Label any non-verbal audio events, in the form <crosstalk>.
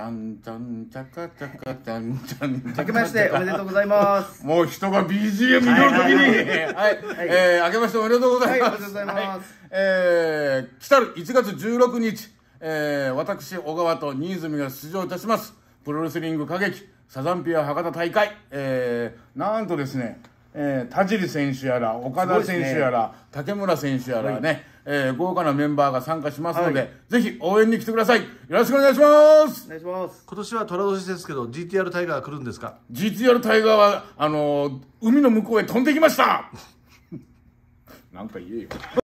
ゃんゃんゃかゃかゃんゃんあけましておめでとうございます。もう人が BGM 入れるときに。はい。えー、あけましておめでとうございます。はい、とうございます。はい、えー、来たる1月16日、えー、私、小川と新泉が出場いたします。プロレスリング歌劇、サザンピア博多大会。えー、なんとですね、えー、田尻選手やら岡田選手やら、ね、竹村選手やらね、はい、えー、豪華なメンバーが参加しますので、はい、ぜひ応援に来てくださいよろしくお願いしますお願いします今年は虎年ですけど GTR タイガー来るんですか GTR タイガーはあのー、海の向こうへ飛んできました <laughs> なんか言えよ